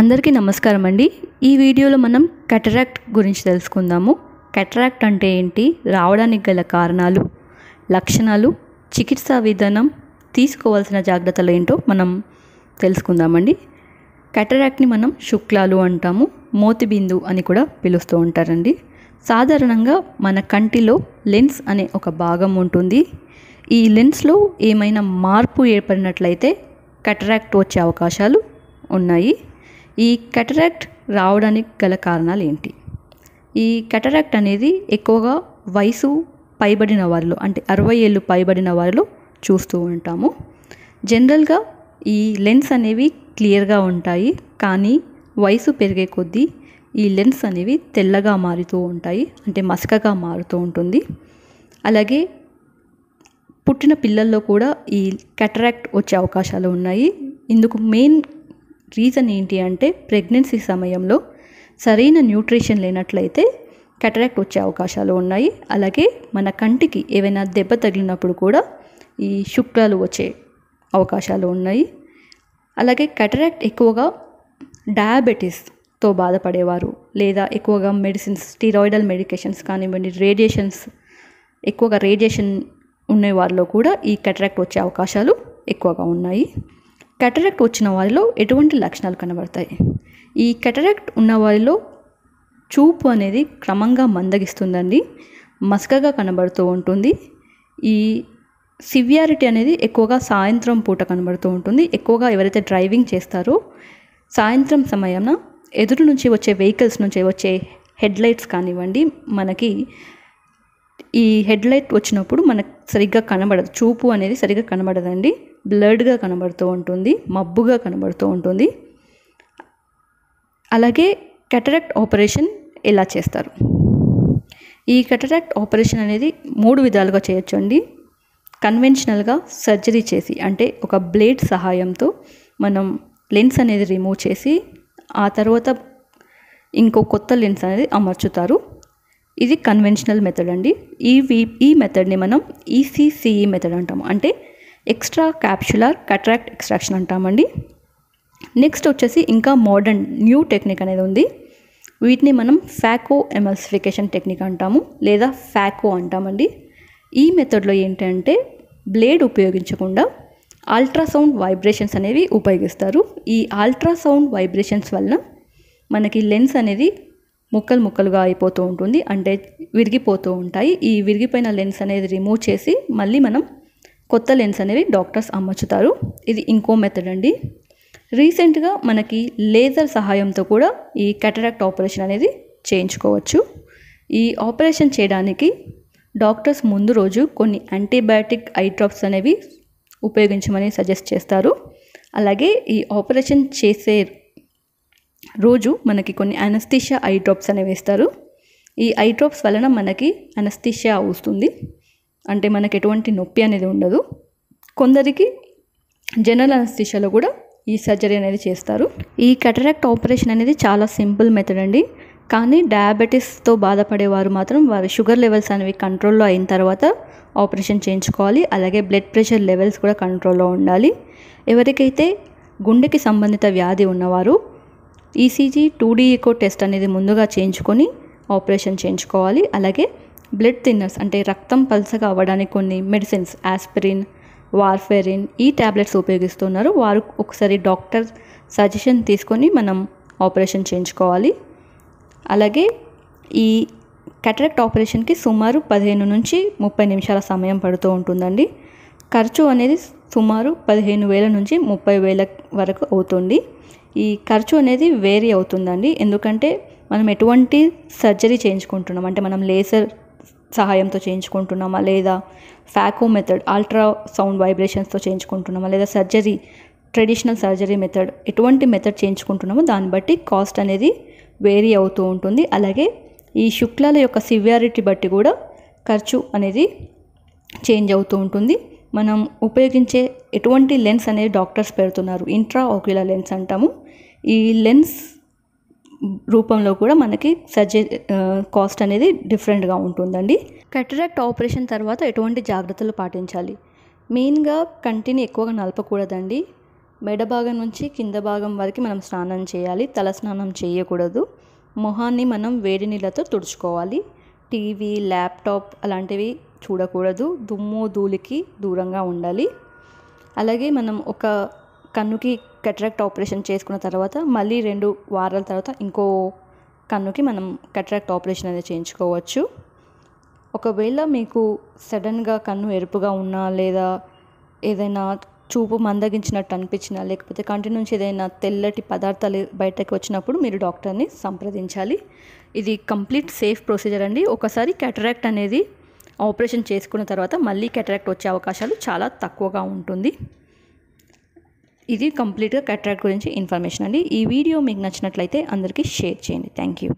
అందరికీ నమస్కారం అండి ఈ వీడియోలో మనం కెటరాక్ట్ గురించి తెలుసుకుందాము కెటరాక్ట్ అంటే ఏంటి రావడానికి గల కారణాలు లక్షణాలు చికిత్సా విధానం తీసుకోవాల్సిన జాగ్రత్తలు ఏంటో మనం తెలుసుకుందామండి కెటరాక్ట్ని మనం శుక్లాలు అంటాము మోతిబిందు అని కూడా పిలుస్తూ ఉంటారండి సాధారణంగా మన కంటిలో లెన్స్ అనే ఒక భాగం ఉంటుంది ఈ లెన్స్లో ఏమైనా మార్పు ఏర్పడినట్లయితే కటరాక్ట్ వచ్చే అవకాశాలు ఉన్నాయి ఈ కటరాక్ట్ రావడానికి గల కారణాలు ఏంటి ఈ కటరాక్ట్ అనేది ఎక్కువగా వయసు పైబడిన వారిలో అంటే అరవై ఏళ్ళు పైబడిన వారిలో చూస్తూ ఉంటాము జనరల్గా ఈ లెన్స్ అనేవి క్లియర్గా ఉంటాయి కానీ వయసు పెరిగే కొద్దీ ఈ లెన్స్ అనేవి తెల్లగా మారుతూ ఉంటాయి అంటే మసకగా మారుతూ ఉంటుంది అలాగే పుట్టిన పిల్లల్లో కూడా ఈ కెటరాక్ట్ వచ్చే అవకాశాలు ఉన్నాయి ఇందుకు మెయిన్ రీజన్ ఏంటి అంటే ప్రెగ్నెన్సీ సమయంలో సరైన న్యూట్రిషన్ లేనట్లయితే కెటరాక్ట్ వచ్చే అవకాశాలు ఉన్నాయి అలాగే మన కంటికి ఏవైనా దెబ్బ తగిలినప్పుడు కూడా ఈ శుక్లాలు వచ్చే అవకాశాలు ఉన్నాయి అలాగే కెటరాక్ట్ ఎక్కువగా డయాబెటీస్తో బాధపడేవారు లేదా ఎక్కువగా మెడిసిన్స్ స్టీరాయిడల్ మెడికేషన్స్ కానివ్వండి రేడియేషన్స్ ఎక్కువగా రేడియేషన్ ఉండే వారిలో కూడా ఈ కెటరాక్ట్ వచ్చే అవకాశాలు ఎక్కువగా ఉన్నాయి కెటరాక్ట్ వచ్చిన వారిలో ఎటువంటి లక్షణాలు కనబడతాయి ఈ కెటరాక్ట్ ఉన్న వారిలో చూపు అనేది క్రమంగా మందగిస్తుందండి మసకగా కనబడుతూ ఉంటుంది ఈ సివియారిటీ అనేది ఎక్కువగా సాయంత్రం పూట కనబడుతూ ఉంటుంది ఎక్కువగా ఎవరైతే డ్రైవింగ్ చేస్తారో సాయంత్రం సమయాన ఎదురు నుంచి వచ్చే వెహికల్స్ నుంచి వచ్చే హెడ్లైట్స్ కానివ్వండి మనకి ఈ హెడ్ లైట్ వచ్చినప్పుడు మనకు సరిగ్గా కనబడదు చూపు అనేది సరిగ్గా కనబడదండి బ్లర్డ్గా కనబడుతూ ఉంటుంది మబ్బుగా కనబడుతూ ఉంటుంది అలాగే కెటరాక్ట్ ఆపరేషన్ ఎలా చేస్తారు ఈ కెటరాక్ట్ ఆపరేషన్ అనేది మూడు విధాలుగా చేయొచ్చు అండి కన్వెన్షనల్గా సర్జరీ చేసి అంటే ఒక బ్లేడ్ సహాయంతో మనం లెన్స్ అనేది రిమూవ్ చేసి ఆ తర్వాత ఇంకో కొత్త లెన్స్ అనేది అమర్చుతారు ఇది కన్వెన్షనల్ మెథడ్ అండి ఈ ఈ మెథడ్ని మనం ఈసీసీఈ e మెథడ్ e అంటాము అంటే ఎక్స్ట్రా క్యాప్షులర్ కట్రాక్ట్ ఎక్స్ట్రాక్షన్ అంటామండి నెక్స్ట్ వచ్చేసి ఇంకా మోడర్న్ న్యూ టెక్నిక్ అనేది ఉంది వీటిని మనం ఫ్యాకో ఎమల్సిఫికేషన్ టెక్నిక్ అంటాము లేదా ఫ్యాకో అంటామండి ఈ మెథడ్లో ఏంటంటే బ్లేడ్ ఉపయోగించకుండా అల్ట్రాసౌండ్ వైబ్రేషన్స్ అనేవి ఉపయోగిస్తారు ఈ అల్ట్రాసౌండ్ వైబ్రేషన్స్ వలన మనకి లెన్స్ అనేది ముక్కలు ముక్కలుగా అయిపోతూ ఉంటుంది అంటే విరిగిపోతూ ఉంటాయి ఈ విరిగిపోయిన లెన్స్ అనేది రిమూవ్ చేసి మళ్ళీ మనం కొత్త లెన్స్ అనేవి డాక్టర్స్ అమ్మచ్చుతారు ఇది ఇంకో మెథడ్ అండి రీసెంట్గా మనకి లేజర్ సహాయంతో కూడా ఈ కెటరాక్ట్ ఆపరేషన్ అనేది చేయించుకోవచ్చు ఈ ఆపరేషన్ చేయడానికి డాక్టర్స్ ముందు రోజు కొన్ని యాంటీబయాటిక్ ఐ డ్రాప్స్ అనేవి ఉపయోగించమని సజెస్ట్ చేస్తారు అలాగే ఈ ఆపరేషన్ చేసే రోజు మనకి కొన్ని అనస్థిషియా ఐ డ్రాప్స్ అనేవి వేస్తారు ఈ ఐ డ్రాప్స్ వలన మనకి అనస్థిషియా వస్తుంది అంటే మనకి ఎటువంటి నొప్పి అనేది ఉండదు కొందరికి జనరల్ అనస్థిషియాలో కూడా ఈ సర్జరీ అనేది చేస్తారు ఈ కటరాక్ట్ ఆపరేషన్ అనేది చాలా సింపుల్ మెథడ్ అండి కానీ డయాబెటీస్తో బాధపడేవారు మాత్రం వారి షుగర్ లెవెల్స్ అనేవి కంట్రోల్లో అయిన తర్వాత ఆపరేషన్ చేయించుకోవాలి అలాగే బ్లడ్ ప్రెషర్ లెవెల్స్ కూడా కంట్రోల్లో ఉండాలి ఎవరికైతే గుండెకి సంబంధిత వ్యాధి ఉన్నవారు ఈసీజీ డీ ఈకో టెస్ట్ అనేది ముందుగా చేయించుకొని ఆపరేషన్ చేయించుకోవాలి అలాగే బ్లడ్ థిన్నర్స్ అంటే రక్తం పల్సగా అవ్వడానికి కొన్ని మెడిసిన్స్ ఆస్పిరిన్ వార్ఫెరిన్ ఈ ట్యాబ్లెట్స్ ఉపయోగిస్తున్నారు వారు ఒకసారి డాక్టర్ సజెషన్ తీసుకొని మనం ఆపరేషన్ చేయించుకోవాలి అలాగే ఈ కెటరెక్ట్ ఆపరేషన్కి సుమారు పదిహేను నుంచి ముప్పై నిమిషాల సమయం పడుతూ ఉంటుందండి ఖర్చు అనేది సుమారు పదిహేను వేల నుంచి ముప్పై వేల వరకు అవుతుంది ఈ ఖర్చు అనేది వేరీ అవుతుందండి ఎందుకంటే మనం ఎటువంటి సర్జరీ చేయించుకుంటున్నాం అంటే మనం లేజర్ సహాయంతో చేయించుకుంటున్నామా లేదా ఫ్యాకో మెథడ్ అల్ట్రా సౌండ్ వైబ్రేషన్స్తో చేయించుకుంటున్నామా లేదా సర్జరీ ట్రెడిషనల్ సర్జరీ మెథడ్ ఎటువంటి మెథడ్ చేయించుకుంటున్నామో దాన్ని బట్టి కాస్ట్ అనేది వేరీ అవుతూ ఉంటుంది అలాగే ఈ శుక్లాల యొక్క సివియారిటీ బట్టి కూడా ఖర్చు అనేది చేంజ్ అవుతూ ఉంటుంది మనం ఉపయోగించే ఎటువంటి లెన్స్ అనేది డాక్టర్స్ పెడుతున్నారు ఇంట్రా ఆక్యులర్ లెన్స్ అంటాము ఈ లెన్స్ రూపంలో కూడా మనకి సర్జరీ కాస్ట్ అనేది డిఫరెంట్గా ఉంటుందండి కటరాక్ట్ ఆపరేషన్ తర్వాత ఎటువంటి జాగ్రత్తలు పాటించాలి మెయిన్గా కంటిని ఎక్కువగా నలపకూడదండి మెడ భాగం నుంచి కింద భాగం వరకు మనం స్నానం చేయాలి తల స్నానం చేయకూడదు మొహాన్ని మనం వేడి నీళ్ళతో తుడుచుకోవాలి టీవీ ల్యాప్టాప్ అలాంటివి చూడకూడదు దుమ్ము ధూళికి దూరంగా ఉండాలి అలాగే మనం ఒక కన్నుకి కట్రాక్ట్ ఆపరేషన్ చేసుకున్న తర్వాత మళ్ళీ రెండు వారాల తర్వాత ఇంకో కన్నుకి మనం కట్రాక్ట్ ఆపరేషన్ అనేది చేయించుకోవచ్చు ఒకవేళ మీకు సడన్గా కన్ను ఎరుపుగా ఉన్నా లేదా ఏదైనా చూపు మందగించినట్టు అనిపించినా లేకపోతే కంటి నుంచి ఏదైనా తెల్లటి పదార్థాలు బయటకు వచ్చినప్పుడు మీరు డాక్టర్ని సంప్రదించాలి ఇది కంప్లీట్ సేఫ్ ప్రొసీజర్ అండి ఒకసారి కెటరాక్ట్ అనేది ఆపరేషన్ చేసుకున్న తర్వాత మళ్ళీ కెటరాక్ట్ వచ్చే అవకాశాలు చాలా తక్కువగా ఉంటుంది ఇది కంప్లీట్గా కెటరాక్ట్ గురించి ఇన్ఫర్మేషన్ అండి ఈ వీడియో మీకు నచ్చినట్లయితే అందరికీ షేర్ చేయండి థ్యాంక్ యూ